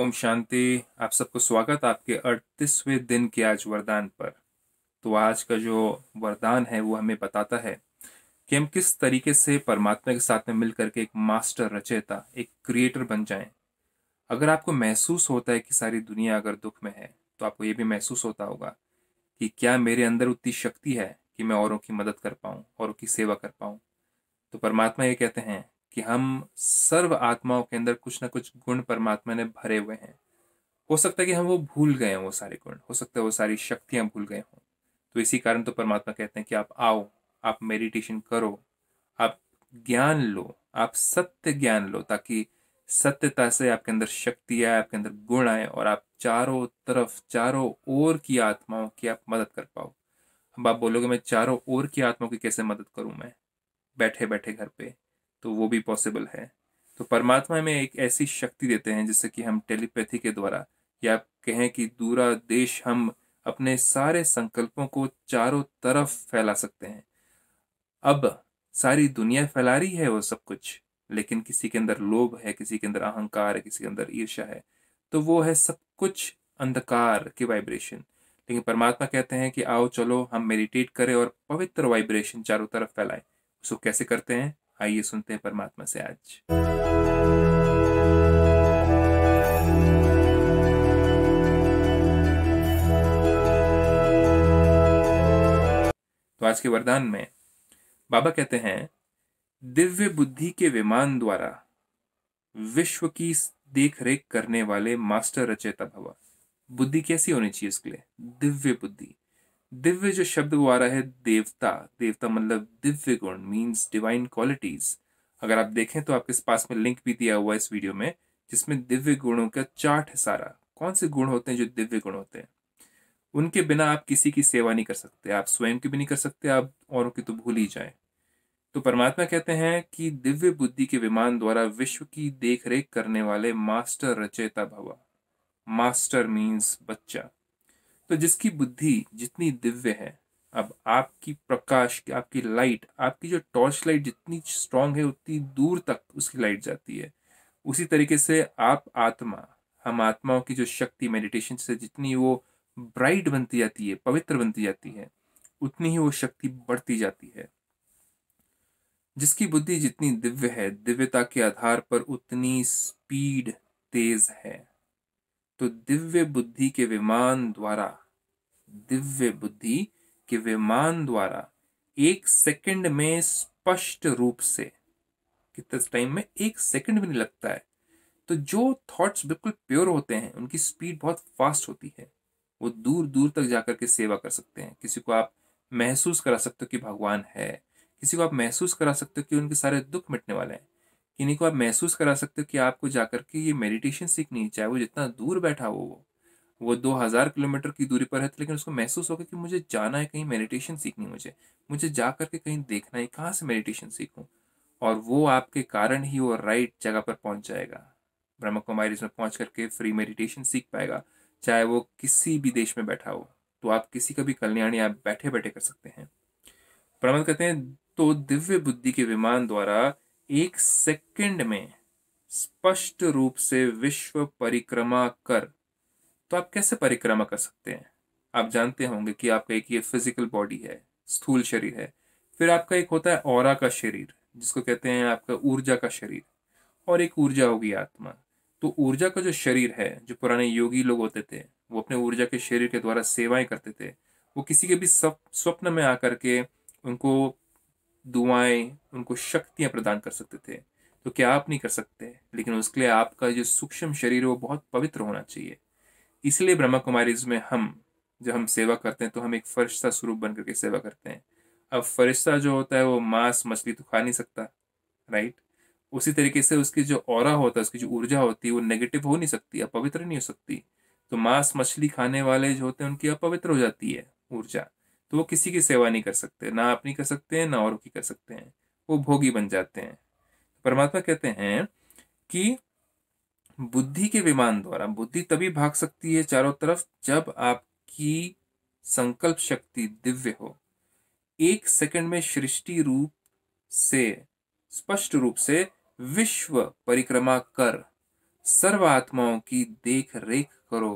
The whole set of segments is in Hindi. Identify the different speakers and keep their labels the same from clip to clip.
Speaker 1: ओम शांति आप सबको स्वागत आपके अड़तीसवें दिन के आज वरदान पर तो आज का जो वरदान है वो हमें बताता है कि हम किस तरीके से परमात्मा के साथ में मिल करके एक मास्टर रचयता एक क्रिएटर बन जाएं अगर आपको महसूस होता है कि सारी दुनिया अगर दुख में है तो आपको ये भी महसूस होता होगा कि क्या मेरे अंदर उतनी शक्ति है कि मैं औरों की मदद कर पाऊँ औरों की सेवा कर पाऊँ तो परमात्मा ये कहते हैं कि हम सर्व आत्माओं के अंदर कुछ ना कुछ गुण परमात्मा ने भरे हुए हैं हो सकता है कि हम वो भूल गए हैं वो सारे गुण हो सकता है वो सारी शक्तियां भूल गए हों तो इसी कारण तो परमात्मा कहते हैं कि आप आओ आप मेडिटेशन करो आप ज्ञान लो आप सत्य ज्ञान लो ताकि सत्यता से आपके अंदर शक्ति आए आपके अंदर गुण आए और आप चारों तरफ चारों ओर की आत्माओं की आप मदद कर पाओ अब आप बोलोगे मैं चारों ओर की आत्माओं की कैसे मदद करूं मैं बैठे बैठे घर पे तो वो भी पॉसिबल है तो परमात्मा में एक ऐसी शक्ति देते हैं जिससे कि हम टेलीपैथी के द्वारा या आप कहें कि दूरा देश हम अपने सारे संकल्पों को चारों तरफ फैला सकते हैं अब सारी दुनिया फैला रही है वो सब कुछ लेकिन किसी के अंदर लोभ है किसी के अंदर अहंकार है किसी के अंदर ईर्ष्या है तो वो है सब कुछ अंधकार के वाइब्रेशन लेकिन परमात्मा कहते हैं कि आओ चलो हम मेडिटेट करें और पवित्र वाइब्रेशन चारों तरफ फैलाएं उसको कैसे करते हैं आइए सुनते हैं परमात्मा से आज तो आज के वरदान में बाबा कहते हैं दिव्य बुद्धि के विमान द्वारा विश्व की देखरेख करने वाले मास्टर रचेता भवा बुद्धि कैसी होनी चाहिए इसके लिए दिव्य बुद्धि दिव्य जो शब्द वो आ रहा है देवता देवता मतलब दिव्य गुण मीन्स डिवाइन क्वालिटीज अगर आप देखें तो आपके पास में लिंक भी दिया हुआ है इस वीडियो में जिसमें दिव्य गुणों का चार्ट है सारा कौन से गुण होते हैं जो दिव्य गुण होते हैं उनके बिना आप किसी की सेवा नहीं कर सकते आप स्वयं की भी नहीं कर सकते आप औरों की तो भूल ही जाए तो परमात्मा कहते हैं कि दिव्य बुद्धि के विमान द्वारा विश्व की देखरेख करने वाले मास्टर रचयिता भवा मास्टर मीन्स बच्चा तो जिसकी बुद्धि जितनी दिव्य है अब आपकी प्रकाश आपकी लाइट आपकी जो टॉर्च लाइट जितनी स्ट्रांग है उतनी दूर तक उसकी लाइट जाती है उसी तरीके से आप आत्मा हम आत्माओं की जो शक्ति मेडिटेशन से जितनी वो ब्राइट बनती जाती है पवित्र बनती जाती है उतनी ही वो शक्ति बढ़ती जाती है जिसकी बुद्धि जितनी दिव्य है दिव्यता के आधार पर उतनी स्पीड तेज है तो दिव्य बुद्धि के विमान द्वारा दिव्य बुद्धि के विमान द्वारा एक सेकंड में स्पष्ट रूप से कितने टाइम में एक सेकंड भी नहीं लगता है तो जो थॉट्स बिल्कुल प्योर होते हैं उनकी स्पीड बहुत फास्ट होती है वो दूर दूर तक जाकर के सेवा कर सकते हैं किसी को आप महसूस करा सकते हो कि भगवान है किसी को आप महसूस करा सकते हो कि उनके सारे दुख मिटने वाले हैं इन्हीं को आप महसूस करा सकते हो कि आपको जाकर के ये मेडिटेशन सीखनी है चाहे वो जितना दूर बैठा हो वो वो दो हज़ार किलोमीटर की दूरी पर है तो लेकिन उसको महसूस होगा कि मुझे जाना है कहीं मेडिटेशन सीखनी मुझे मुझे जा करके कहीं देखना है कहाँ से मेडिटेशन सीखूँ और वो आपके कारण ही वो राइट जगह पर पहुँच जाएगा ब्रह्म कुमारी इसमें पहुँच करके फ्री मेडिटेशन सीख पाएगा चाहे वो किसी भी देश में बैठा हो तो आप किसी का भी कल्याण आप बैठे बैठे कर सकते हैं प्रमद कहते हैं तो दिव्य बुद्धि के विमान द्वारा एक सेकंड में स्पष्ट रूप से विश्व परिक्रमा कर तो आप कैसे परिक्रमा कर सकते हैं आप जानते होंगे कि आपका एक ये फिजिकल बॉडी है स्थूल शरीर है फिर आपका एक होता है और का शरीर जिसको कहते हैं आपका ऊर्जा का शरीर और एक ऊर्जा होगी आत्मा तो ऊर्जा का जो शरीर है जो पुराने योगी लोग होते थे वो अपने ऊर्जा के शरीर के द्वारा सेवाएं करते थे वो किसी के भी स्वप्न में आकर के उनको दुआएं उनको शक्तियां प्रदान कर सकते थे तो क्या आप नहीं कर सकते लेकिन उसके लिए आपका जो सूक्ष्म शरीर है वो बहुत पवित्र होना चाहिए इसलिए ब्रह्मा कुमारी में हम जब हम सेवा करते हैं तो हम एक फरिश्ता स्वरूप बन करके सेवा करते हैं अब फरिश्ता जो होता है वो मांस मछली तो खा नहीं सकता राइट उसी तरीके से उसकी जो और होता है उसकी जो ऊर्जा होती है वो नेगेटिव हो नहीं सकती अपवित्र नहीं हो सकती तो मांस मछली खाने वाले जो होते हैं उनकी अपवित्र हो जाती है ऊर्जा तो वो किसी की सेवा नहीं कर सकते ना अपनी कर सकते हैं ना औरों की कर सकते हैं वो भोगी बन जाते हैं परमात्मा कहते हैं कि बुद्धि के विमान द्वारा बुद्धि तभी भाग सकती है चारों तरफ जब आपकी संकल्प शक्ति दिव्य हो एक सेकंड में सृष्टि रूप से स्पष्ट रूप से विश्व परिक्रमा कर सर्व आत्माओं की देख रेख करो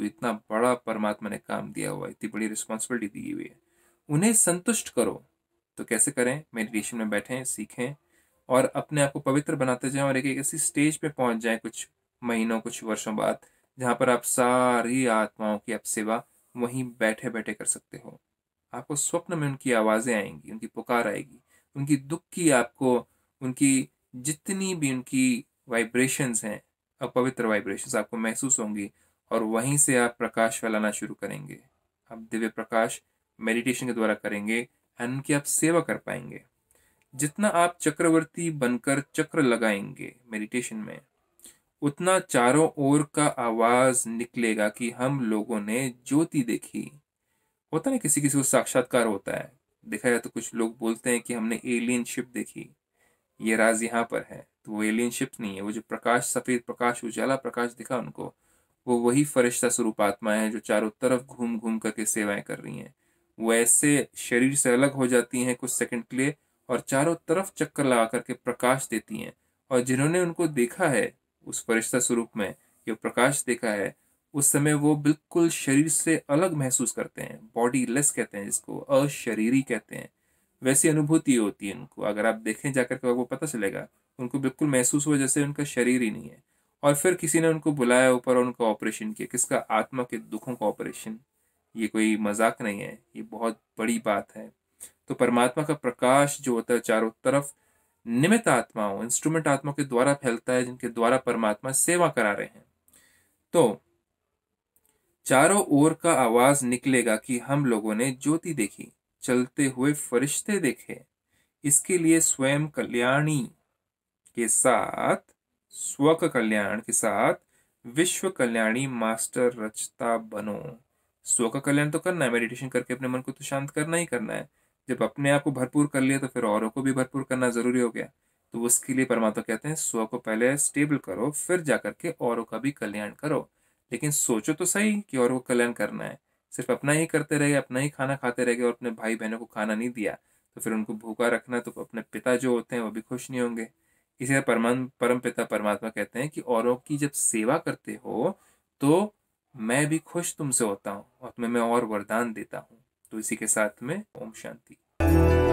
Speaker 1: तो इतना बड़ा परमात्मा ने काम दिया हुआ है इतनी बड़ी रिस्पॉन्सिबिलिटी दी हुई है उन्हें संतुष्ट करो तो कैसे करें मेडिटेशन में बैठें सीखें और अपने आप को पवित्र बनाते जाएं और एक एक ऐसी स्टेज पे पहुंच जाएं कुछ महीनों कुछ वर्षों बाद जहाँ पर आप सारी आत्माओं की आप सेवा वहीं बैठे बैठे कर सकते हो आपको स्वप्न में उनकी आवाज़ें आएंगी उनकी पुकार आएगी उनकी दुख की आपको उनकी जितनी भी उनकी वाइब्रेशंस हैं अपवित्र वाइब्रेशंस आपको महसूस होंगी और वहीं से आप प्रकाश फैलाना शुरू करेंगे आप दिव्य प्रकाश मेडिटेशन के द्वारा करेंगे एंड उनकी आप सेवा कर पाएंगे जितना आप चक्रवर्ती बनकर चक्र लगाएंगे मेडिटेशन में उतना चारों ओर का आवाज निकलेगा कि हम लोगों ने ज्योति देखी होता ना किसी किसी को साक्षात्कार होता है देखा जाए तो कुछ लोग बोलते हैं कि हमने एलियन शिप देखी ये राज यहाँ पर है तो वो एलियन शिप नहीं है वो जो प्रकाश सफेद प्रकाश उजाला प्रकाश दिखा उनको वो वही फरिश्ता स्वरूप आत्मा है जो चारों तरफ घूम घूम करके सेवाएं कर रही हैं वो ऐसे शरीर से अलग हो जाती हैं कुछ सेकंड के लिए और चारों तरफ चक्कर लगा करके प्रकाश देती हैं और जिन्होंने उनको देखा है उस फरिश्ता स्वरूप में जो प्रकाश देखा है उस समय वो बिल्कुल शरीर से अलग महसूस करते हैं बॉडी लेस कहते हैं जिसको अशरीरी कहते हैं वैसी अनुभूति होती है उनको अगर आप देखें जाकर के आपको पता चलेगा उनको बिल्कुल महसूस हुआ जैसे उनका शरीर ही नहीं है और फिर किसी ने उनको बुलाया ऊपर और उनका ऑपरेशन किया किसका आत्मा के दुखों का ऑपरेशन ये कोई मजाक नहीं है ये बहुत बड़ी बात है तो परमात्मा का प्रकाश जो होता है चारों तरफ निमित आत्माओं इंस्ट्रूमेंट आत्मा के द्वारा फैलता है जिनके द्वारा परमात्मा सेवा करा रहे हैं तो चारों ओर का आवाज निकलेगा कि हम लोगों ने ज्योति देखी चलते हुए फरिश्ते देखे इसके लिए स्वयं कल्याणी के साथ स्व कल्याण के साथ विश्व कल्याणी मास्टर रचता बनो स्व का कल्याण तो करना है मेडिटेशन करके अपने मन को तो शांत करना ही करना है जब अपने आप को भरपूर कर लिया तो फिर औरों को भी भरपूर करना जरूरी हो गया तो उसके लिए परमात्मा कहते हैं स्व को पहले स्टेबल करो फिर जा करके औरों का भी कल्याण करो लेकिन सोचो तो सही कि औरों को कल्याण करना है सिर्फ अपना ही करते रहे अपना ही खाना खाते रह गए और अपने भाई बहनों को खाना नहीं दिया तो फिर उनको भूखा रखना तो अपने पिता जो होते हैं वो भी खुश नहीं होंगे इसे परम परम पिता परमात्मा कहते हैं कि औरों की जब सेवा करते हो तो मैं भी खुश तुमसे होता हूँ और तुम्हें मैं और वरदान देता हूँ तो इसी के साथ में ओम शांति